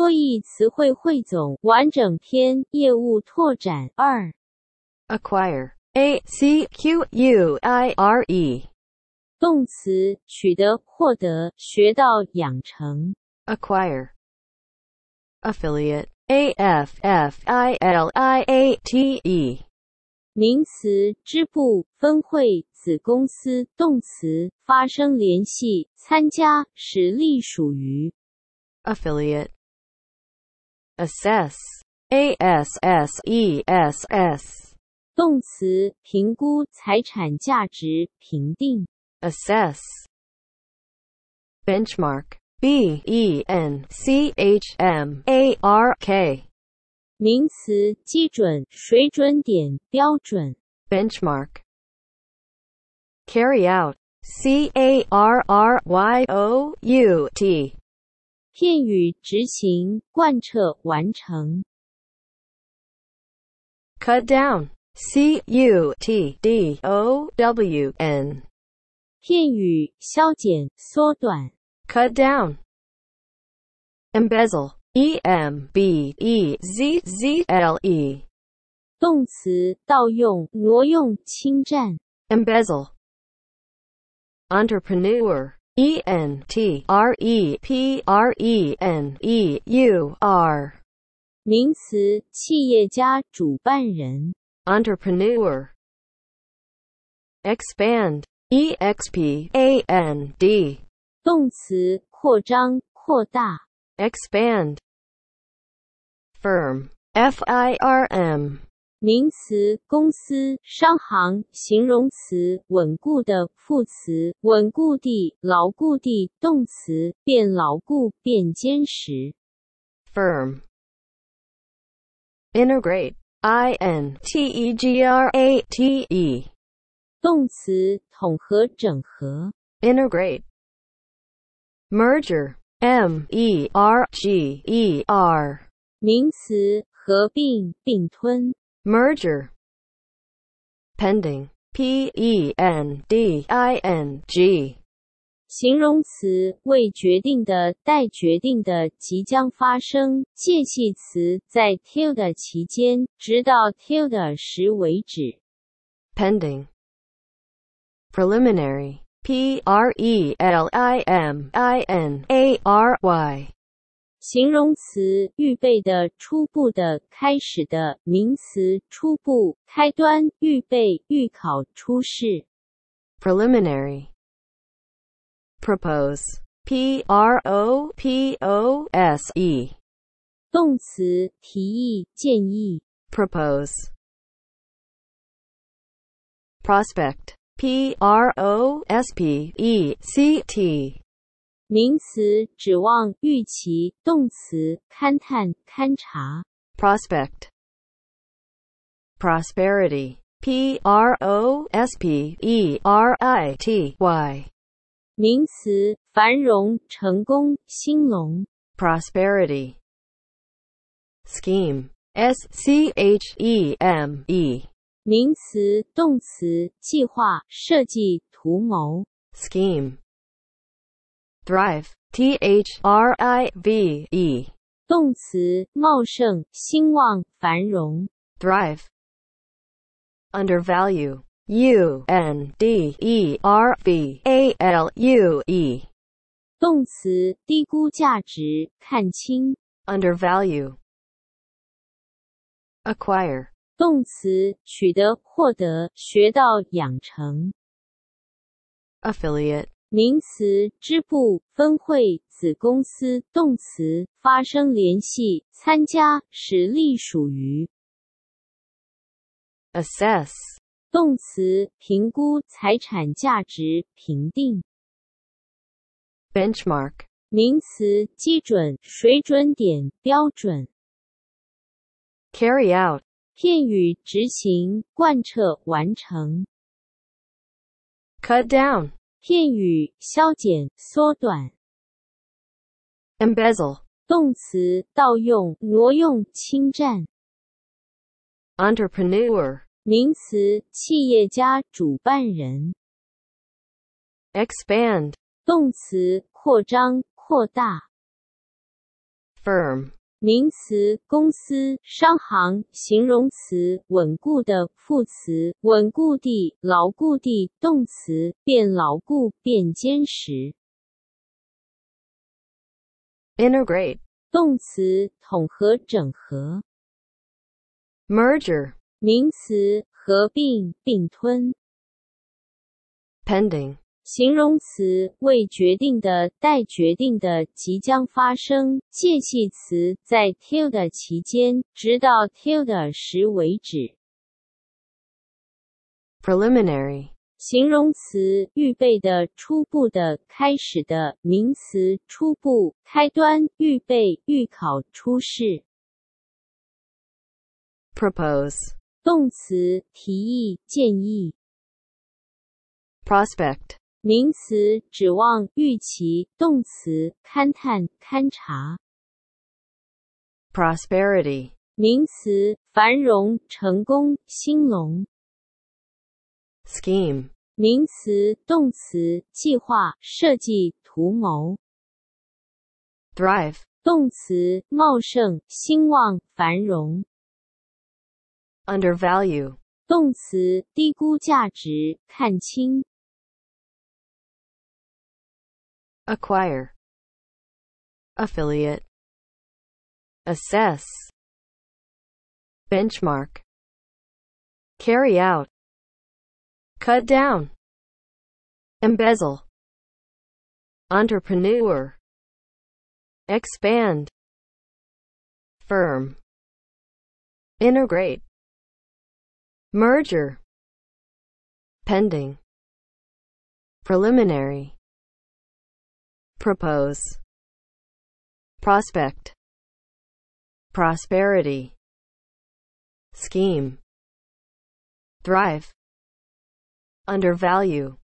多义词汇汇总，完整篇业务拓展二。acquire a c q u i r e，动词取得、获得、学到、养成。acquire affiliate a f f i l i a t e，名词支部、分会、子公司；动词发生联系、参加、实隶属于。affiliate assess assess 动词评估财产价值评定 assess benchmark b e n c h m a r k 名词基准水准点标准 benchmark carry out c a r r y o u t 片语执行贯彻完成。Cut down, C U T D O W N，片语削减缩短。Cut down。Embezzle, E M B E Z Z L E，动词盗用挪用侵占。Embezzle。Entrepreneur。Entrepreneur 名词，企业家、主办人。Entrepreneur。Expand，E X P A N D 动词，扩张、扩大。Expand。Firm，F I R M。名词公司、商行；形容词稳固的；副词稳固地、牢固地；动词变牢固、变坚实。firm，integrate，i n t e g r a t e，动词统合、整合。integrate，merge，m r e r g e r，名词合并、并吞。merger pending p e n d i n g 形容词未决定的、待决定的、即将发生。介系词在 tilde 期间，直到 tilde 时为止。pending preliminary p r e l i m i n a r y 形容词预备的、初步的、开始的；名词初步、开端、预备、预考、初试。preliminary propose p r o p o s e 动词提议、建议 propose prospect p r o s p e c t 名词指望预期，动词勘探勘察。Prospect prosperity p r o s p e r i t y 名词繁荣成功兴隆。Prosperity scheme s c h e m e 名词动词计划设计图谋。Scheme thrive, t h r Thrive, i v e, 动词，茂盛，兴旺，繁荣. undervalue, u n d e r t h r i v e，动词，茂盛、兴旺、繁荣。thrive。undervalue, u n d e r v a l u e，动词，低估价值、看轻。undervalue。acquire，动词，取得、获得、学到、养成。affiliate。名词：支部、分会、子公司；动词：发生联系、参加、实例属于。Assess 动词：评估、财产价值评定。Benchmark 名词：基准、水准点、标准。Carry out 片语：执行、贯彻、完成。Cut down 片语削减、缩短。Embezzle 动词，盗用、挪用、侵占。Entrepreneur 名词，企业家、主办人。Expand 动词，扩张、扩大。Firm。名词公司、商行；形容词稳固的；副词稳固地、牢固地；动词变牢固、变坚实。Integrate 动词统合、整合。Merger 名词合并、并吞。Pending 形容词未决定的、待决定的、即将发生。介系词在 till 的期间，直到 till 的时为止。preliminary 形容词预备的、初步的、开始的。名词初步、开端、预备、预考、初试。propose 动词提议、建议。prospect 名词：指望、预期；动词：勘探、勘察。Prosperity 名词：繁荣、成功、兴隆。Scheme 名词、动词：计划、设计、图谋。Thrive 动词：茂盛、兴旺、繁荣。Undervalue 动词：低估价值、看清。acquire, affiliate, assess, benchmark, carry out, cut down, embezzle, entrepreneur, expand, firm, integrate, merger, pending, preliminary, propose, prospect, prosperity, scheme, thrive, undervalue.